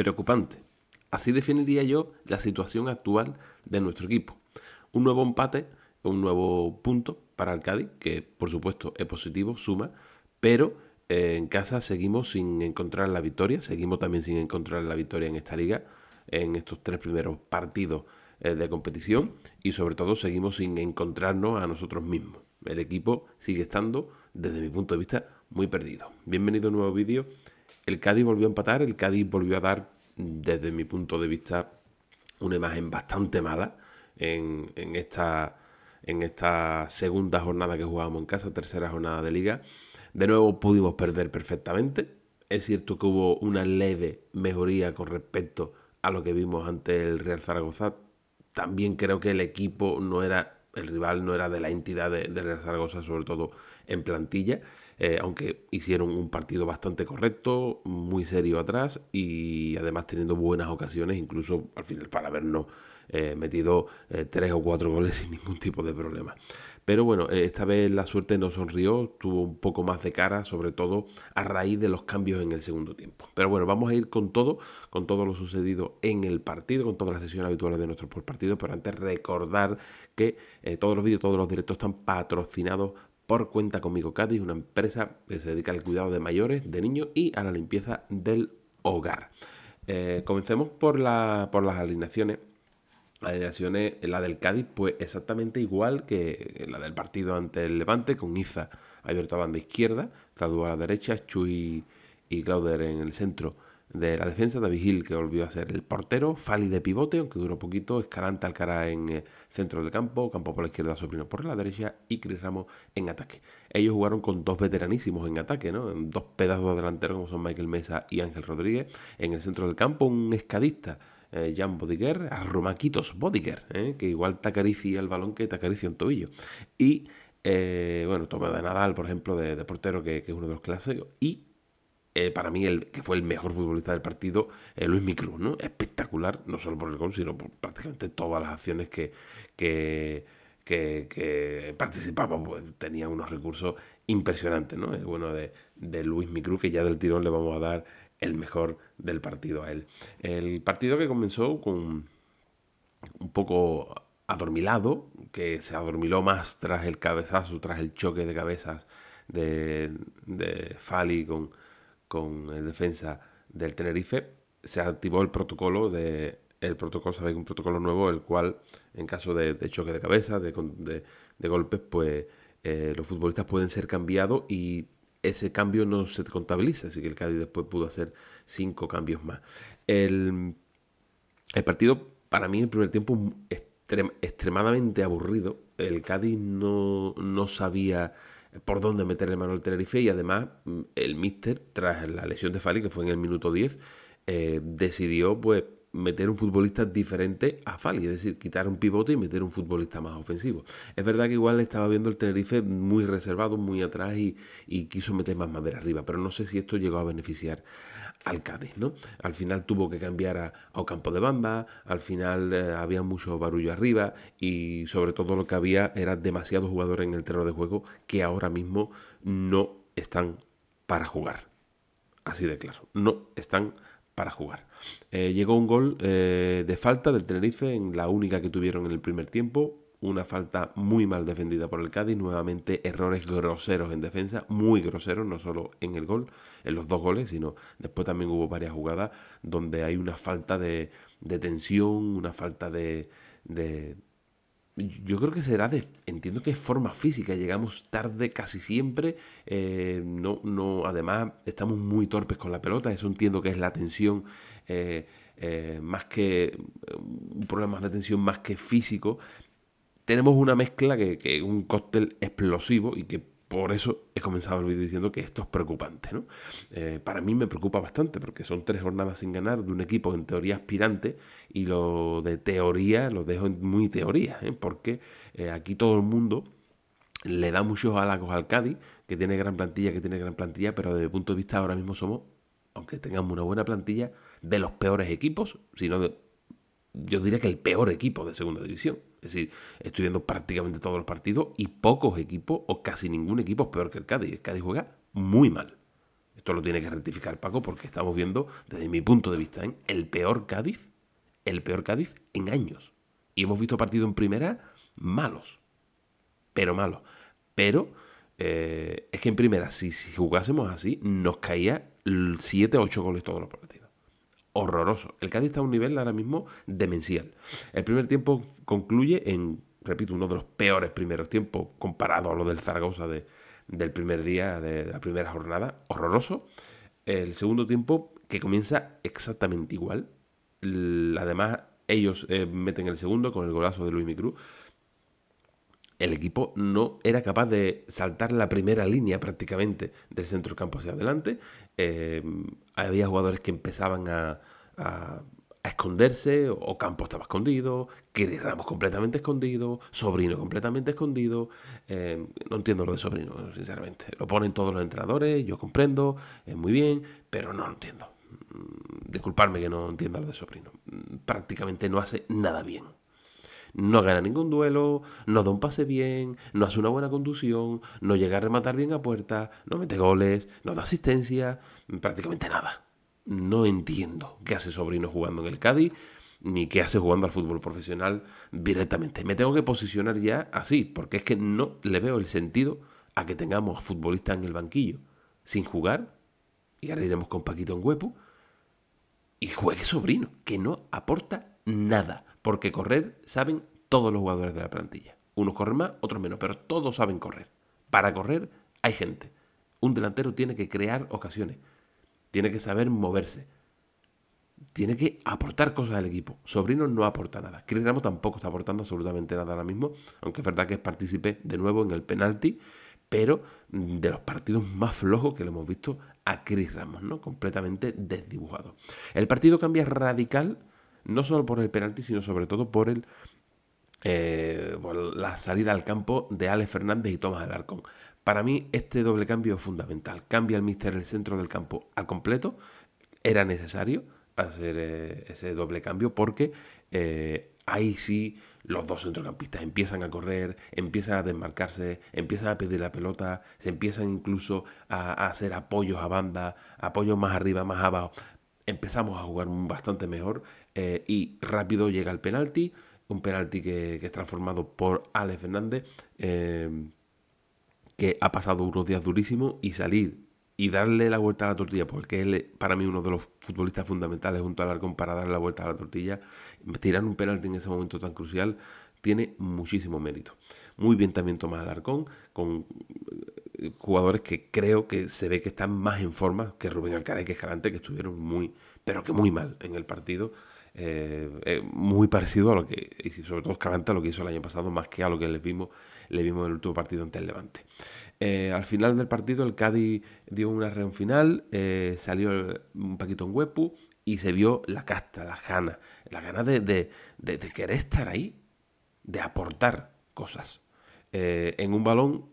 Preocupante. Así definiría yo la situación actual de nuestro equipo. Un nuevo empate, un nuevo punto para el Cádiz, que por supuesto es positivo, suma, pero eh, en casa seguimos sin encontrar la victoria, seguimos también sin encontrar la victoria en esta liga, en estos tres primeros partidos eh, de competición y sobre todo seguimos sin encontrarnos a nosotros mismos. El equipo sigue estando, desde mi punto de vista, muy perdido. Bienvenido a un nuevo vídeo el Cádiz volvió a empatar, el Cádiz volvió a dar, desde mi punto de vista, una imagen bastante mala en, esta, en esta segunda jornada que jugábamos en casa, tercera jornada de liga. De nuevo pudimos perder perfectamente. Es cierto que hubo una leve mejoría con respecto a lo que vimos ante el Real Zaragoza. También creo que el equipo no era el rival no era de la entidad de, de Zaragoza, sobre todo en plantilla, eh, aunque hicieron un partido bastante correcto, muy serio atrás y además teniendo buenas ocasiones, incluso al final para habernos eh, metido eh, tres o cuatro goles sin ningún tipo de problema. Pero bueno, eh, esta vez la suerte no sonrió, tuvo un poco más de cara, sobre todo a raíz de los cambios en el segundo tiempo. Pero bueno, vamos a ir con todo, con todo lo sucedido en el partido, con todas las sesiones habituales de nuestro partido pero antes recordar que eh, todos los vídeos, todos los directos están patrocinados por Cuenta Conmigo Cádiz, una empresa que se dedica al cuidado de mayores, de niños y a la limpieza del hogar. Eh, comencemos por, la, por las alineaciones la eh, la del Cádiz, pues exactamente igual que la del partido ante el Levante, con Iza abierto a banda izquierda, Tadu a la derecha, Chuy y Clauder en el centro de la defensa, David Hill que volvió a ser el portero, Fali de pivote, aunque duró poquito, Escalante cara en el eh, centro del campo, Campo por la izquierda, Sobrino por la derecha y Cris Ramos en ataque. Ellos jugaron con dos veteranísimos en ataque, ¿no? dos pedazos de delanteros como son Michael Mesa y Ángel Rodríguez. En el centro del campo un escadista eh, Jan Bodiger a Romaquitos Bodiger, eh, que igual te acaricia el balón que te acaricia un tobillo. Y, eh, bueno, toma de Nadal, por ejemplo, de, portero, que, es uno de los clásicos. Y para mí, el que fue el mejor futbolista del partido, Luis Micruz, ¿no? Espectacular, no solo por el gol, sino por prácticamente todas las acciones que, que que, participaba, pues tenía unos recursos impresionantes, ¿no? bueno de, Luis Micruz, que ya del tirón le vamos a dar el mejor del partido a él. El partido que comenzó con un poco adormilado, que se adormiló más tras el cabezazo, tras el choque de cabezas de, Fali con, el defensa del Tenerife, se activó el protocolo de el protocolo, sabéis, un protocolo nuevo, el cual en caso de, choque de cabeza, de, golpes, pues eh, los futbolistas pueden ser cambiados y ese cambio no se contabiliza, así que el Cádiz después pudo hacer cinco cambios más. El, partido, para mí, el primer tiempo extremadamente aburrido. El Cádiz no, sabía por dónde meterle mano al Tenerife y además el míster, tras la lesión de Fali, que fue en el minuto 10, eh, decidió pues meter un futbolista diferente a Fali, es decir, quitar un pivote y meter un futbolista más ofensivo. Es verdad que igual estaba viendo el Tenerife muy reservado, muy atrás y, quiso meter más madera arriba, pero no sé si esto llegó a beneficiar al Cádiz, ¿no? Al final tuvo que cambiar a, a Ocampo de Bamba, al final eh, había mucho barullo arriba y sobre todo lo que había era demasiados jugadores en el terreno de juego que ahora mismo no están para jugar. Así de claro, no están para jugar. Eh, llegó un gol eh, de falta del Tenerife, en la única que tuvieron en el primer tiempo. Una falta muy mal defendida por el Cádiz, nuevamente errores groseros en defensa, muy groseros, no solo en el gol, en los dos goles, sino después también hubo varias jugadas donde hay una falta de, tensión, una falta de yo creo que será de, entiendo que es forma física, llegamos tarde casi siempre, eh, no, no, además estamos muy torpes con la pelota, eso entiendo que es la tensión, eh, eh, más que un problema de tensión más que físico, tenemos una mezcla que, que es un cóctel explosivo y que por eso he comenzado el vídeo diciendo que esto es preocupante. ¿no? Eh, para mí me preocupa bastante porque son tres jornadas sin ganar de un equipo en teoría aspirante y lo de teoría lo dejo en muy teoría, ¿eh? porque eh, aquí todo el mundo le da muchos halagos al Cádiz, que tiene gran plantilla, que tiene gran plantilla, pero desde mi punto de vista ahora mismo somos, aunque tengamos una buena plantilla, de los peores equipos, sino yo diría que el peor equipo de segunda división. Es decir, estoy viendo prácticamente todos los partidos y pocos equipos o casi ningún equipo es peor que el Cádiz. El Cádiz juega muy mal. Esto lo tiene que rectificar Paco porque estamos viendo, desde mi punto de vista, el peor Cádiz, el peor Cádiz en años. Y hemos visto partidos en primera malos, pero malos. Pero eh, es que en primera, si, si jugásemos así, nos caía 7 o 8 goles todos los partidos horroroso. El Cádiz está a un nivel ahora mismo demencial. El primer tiempo concluye en, repito, uno de los peores primeros tiempos comparado a lo del Zaragoza del primer día, de, la primera jornada, horroroso. El segundo tiempo que comienza exactamente igual. Además, ellos eh, meten el segundo con el golazo de Luis Micru el equipo no era capaz de saltar la primera línea prácticamente del centro del campo hacia adelante. Eh, había jugadores que empezaban a, esconderse, o Campo estaba escondido, Kiri Ramos completamente escondido, Sobrino completamente escondido. Eh, no entiendo lo de Sobrino, sinceramente. Lo ponen todos los entrenadores, yo comprendo, es muy bien, pero no lo entiendo. Mm, disculparme que no entienda lo de Sobrino. Mm, prácticamente no hace nada bien. No gana ningún duelo, no da un pase bien, no hace una buena conducción, no llega a rematar bien a puerta, no mete goles, no da asistencia, prácticamente nada. No entiendo qué hace Sobrino jugando en el Cádiz ni qué hace jugando al fútbol profesional directamente. Me tengo que posicionar ya así, porque es que no le veo el sentido a que tengamos futbolistas en el banquillo sin jugar, y ahora iremos con Paquito en huepo, y juegue sobrino, que no aporta nada, porque correr saben todos los jugadores de la plantilla. Unos corren más, otros menos, pero todos saben correr. Para correr hay gente. Un delantero tiene que crear ocasiones, tiene que saber moverse, tiene que aportar cosas al equipo. Sobrino no aporta nada. Chris Ramos tampoco está aportando absolutamente nada ahora mismo, aunque es verdad que es partícipe de nuevo en el penalti, pero de los partidos más flojos que le hemos visto a Chris Ramos, ¿no? Completamente desdibujado. El partido cambia radical no solo por el penalti, sino sobre todo por, el, eh, la salida al campo de Alex Fernández y Tomás Alarcón. Para mí este doble cambio es fundamental. Cambia el míster el centro del campo al completo. Era necesario hacer eh, ese doble cambio porque eh, ahí sí los dos centrocampistas empiezan a correr, empiezan a desmarcarse, empiezan a pedir la pelota, se empiezan incluso a, a hacer apoyos a banda, apoyos más arriba, más abajo empezamos a jugar bastante mejor eh, y rápido llega el penalti, un penalti que, es transformado por Alex Fernández, em, que ha pasado unos días durísimos y salir y darle la vuelta a la tortilla, porque él para mí uno de los futbolistas fundamentales junto al arcón para darle la vuelta a la tortilla, tirar un penalti en ese momento tan crucial, tiene muchísimo mérito. Muy bien también Tomás Alarcón, con jugadores que creo que se ve que están más en forma que Rubén Alcaraz y que Escalante, que estuvieron muy, pero que muy mal en el partido. Eh, eh, muy parecido a lo que, y sobre todo Escalante, a lo que hizo el año pasado, más que a lo que les vimos, le vimos en el último partido ante el Levante. Eh, al final del partido, el Cádiz dio una reunión final, salió un Paquito en Huepu y se vio la casta, la ganas, La ganas de, querer estar ahí, de aportar cosas. en un balón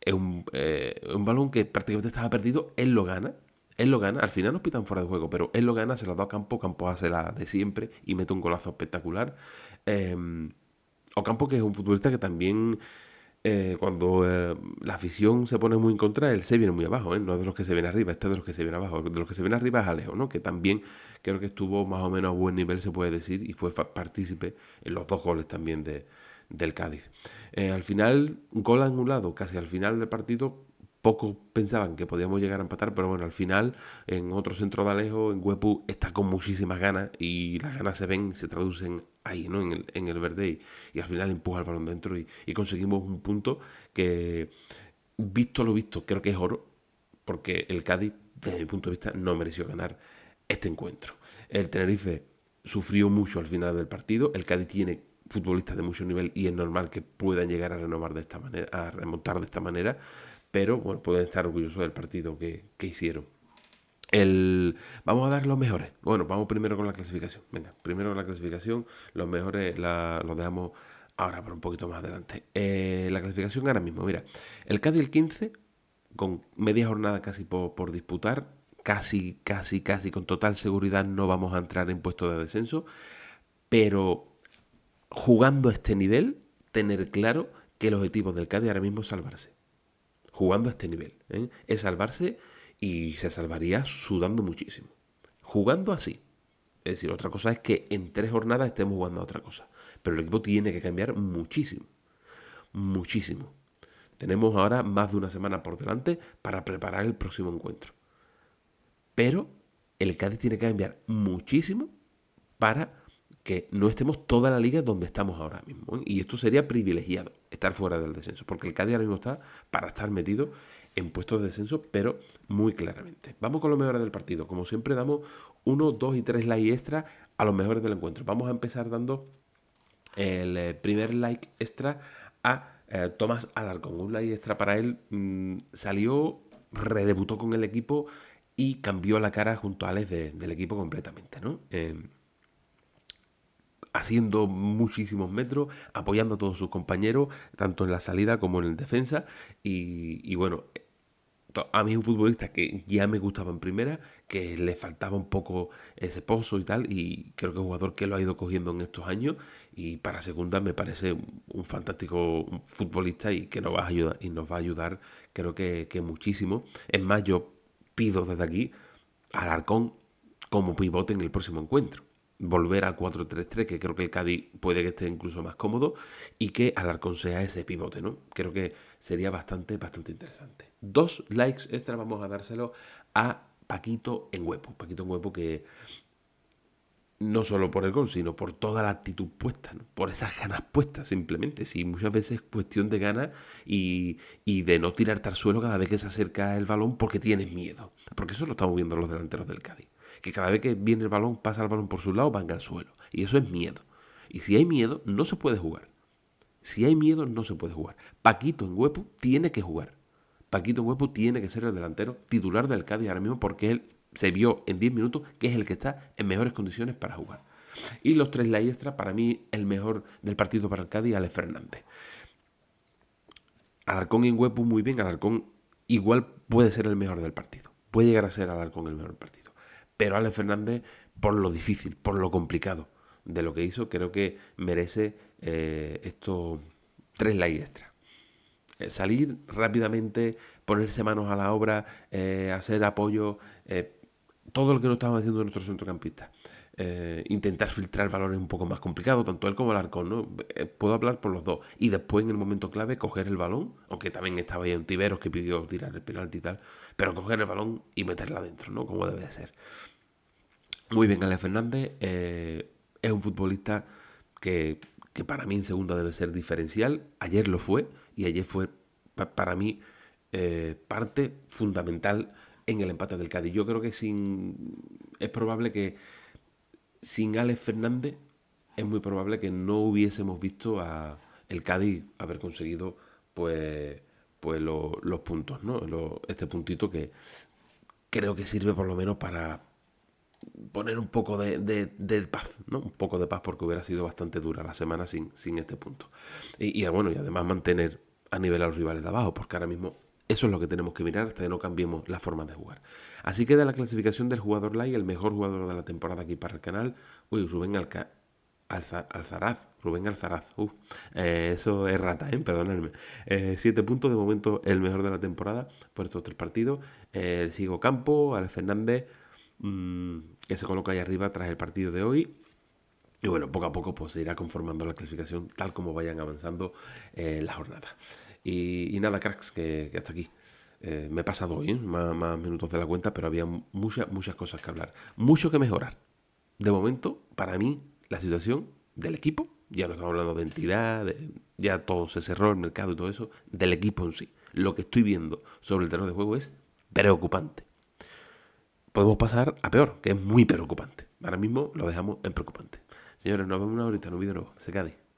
es eh, un, balón que prácticamente estaba perdido, él lo gana, él lo gana, al final nos pitan fuera de juego, pero él lo gana, se la da a Campo, Campo hace la de siempre y mete un golazo espectacular. Em, o campo que es un futbolista que también... Eh, cuando eh, la afición se pone muy en contra, él se viene muy abajo, no es de los que se viene arriba, este es de los que se viene abajo, de los que se viene arriba es Alejo, ¿no? que también creo que estuvo más o menos a buen nivel, se puede decir, y fue partícipe en los dos goles también de, del Cádiz. Eh, al final, gol anulado, casi al final del partido, pocos pensaban que podíamos llegar a empatar, pero bueno, al final, en otro centro de Alejo, en Huepu, está con muchísimas ganas y las ganas se ven, se traducen ahí, ¿no? En el, en el verde y, al final empuja el balón dentro y, y, conseguimos un punto que, visto lo visto, creo que es oro, porque el Cádiz, desde mi punto de vista, no mereció ganar este encuentro. El Tenerife sufrió mucho al final del partido, el Cádiz tiene futbolistas de mucho nivel y es normal que puedan llegar a renovar de esta manera, a remontar de esta manera, pero bueno, pueden estar orgullosos del partido que, hicieron. El, vamos a dar los mejores. Bueno, vamos primero con la clasificación. Venga, primero la clasificación. Los mejores la, los dejamos ahora por un poquito más adelante. Eh, la clasificación ahora mismo, mira. El Cádiz el 15, con media jornada casi por, por disputar. Casi, casi, casi con total seguridad no vamos a entrar en puesto de descenso. Pero jugando a este nivel, tener claro que el objetivo del Cádiz ahora mismo es salvarse. Jugando a este nivel. ¿eh? Es salvarse y se salvaría sudando muchísimo. Jugando así. Es decir, otra cosa es que en tres jornadas estemos jugando a otra cosa. Pero el equipo tiene que cambiar muchísimo. Muchísimo. Tenemos ahora más de una semana por delante para preparar el próximo encuentro. Pero el Cádiz tiene que cambiar muchísimo para no estemos toda la liga donde estamos ahora mismo. ¿eh? Y esto sería privilegiado, estar fuera del descenso, porque el Cádiz ahora mismo está para estar metido en puestos de descenso, pero muy claramente. Vamos con los mejores del partido. Como siempre, damos uno dos y tres likes extra a los mejores del encuentro. Vamos a empezar dando el eh, primer like extra a eh, Tomás Alarcón. Un like extra para él. Mm, salió, redebutó con el equipo y cambió la cara junto a Alex del equipo completamente, ¿no? haciendo muchísimos metros, apoyando a todos sus compañeros, tanto en la salida como en el defensa. Y, bueno, a mí es un futbolista que ya me gustaba en primera, que le faltaba un poco ese pozo y tal, y creo que es un jugador que lo ha ido cogiendo en estos años, y para segunda me parece un fantástico futbolista y que nos va a ayudar, y nos va a ayudar creo que, que muchísimo. Es más, yo pido desde aquí al Arcón como pivote en el próximo encuentro volver al 4-3-3, que creo que el Cádiz puede que esté incluso más cómodo, y que Alarcón sea ese pivote, ¿no? Creo que sería bastante, bastante interesante. Dos likes extra vamos a dárselo a Paquito en Huepo. Paquito en Huepo que no solo por el gol, sino por toda la actitud puesta, por esas ganas puestas simplemente. sí, muchas veces es cuestión de ganas y, y, de no tirarte al suelo cada vez que se acerca el balón porque tienes miedo. Porque eso lo estamos viendo los delanteros del Cádiz que cada vez que viene el balón, pasa el balón por su lado, van al suelo. Y eso es miedo. Y si hay miedo, no se puede jugar. Si hay miedo, no se puede jugar. Paquito en Huepo tiene que jugar. Paquito en Huepo tiene que ser el delantero titular del Cádiz ahora mismo porque él se vio en 10 minutos que es el que está en mejores condiciones para jugar. Y los tres la para mí, el mejor del partido para el Cádiz, Fernández. Alarcón en Huepo muy bien. Alarcón igual puede ser el mejor del partido. Puede llegar a ser Alarcón el mejor del partido pero Ale Fernández, por lo difícil, por lo complicado de lo que hizo, creo que merece eh, estos tres likes extra. Eh, salir rápidamente, ponerse manos a la obra, eh, hacer apoyo, todo lo que no estaban haciendo nuestros centrocampistas. Eh, intentar filtrar valores un poco más complicado, tanto él como el arcón, puedo hablar por los dos. Y después, en el momento clave, coger el balón, aunque también estaba ahí un Tiberos que pidió tirar el penalti y tal, pero coger el balón y meterla adentro, ¿no? Como debe de ser muy bien Alex Fernández. Eh, es un futbolista que, para mí en segunda debe ser diferencial. Ayer lo fue y ayer fue para mí eh, parte fundamental en el empate del Cádiz. Yo creo que sin es probable que sin Alex Fernández es muy probable que no hubiésemos visto a el Cádiz haber conseguido pues pues los puntos, ¿no? este puntito que creo que sirve por lo menos para poner un poco de, paz, ¿no? Un poco de paz porque hubiera sido bastante dura la semana sin, sin este punto. Y, ah, bueno, y además mantener a nivel a los rivales de abajo, porque ahora mismo eso es lo que tenemos que mirar hasta que no cambiemos la forma de jugar. Así queda la clasificación del jugador Lai, el mejor jugador de la temporada aquí para el canal. Uy, Rubén Alca Alzaraz, Rubén Alzaraz, uh, eh, eso es rata, ¿eh? perdonadme. Eh, siete puntos, de momento el mejor de la temporada por estos tres partidos. Eh, sigo Campo, Alex Fernández, Mm, que se coloca ahí arriba tras el partido de hoy. Y bueno, poco a poco pues, se irá conformando la clasificación tal como vayan avanzando eh, la jornada Y, nada, cracks, que, hasta aquí. Eh, me he pasado hoy, ¿eh? más, minutos de la cuenta, pero había muchas, muchas cosas que hablar. Mucho que mejorar. De momento, para mí, la situación del equipo, ya no estamos hablando de entidad, ya todo se cerró, el mercado y todo eso, del equipo en sí. Lo que estoy viendo sobre el terreno de juego es preocupante podemos pasar a peor, que es muy preocupante. Ahora mismo lo dejamos en preocupante. Señores, nos vemos una horita en un vídeo nuevo. Se cae.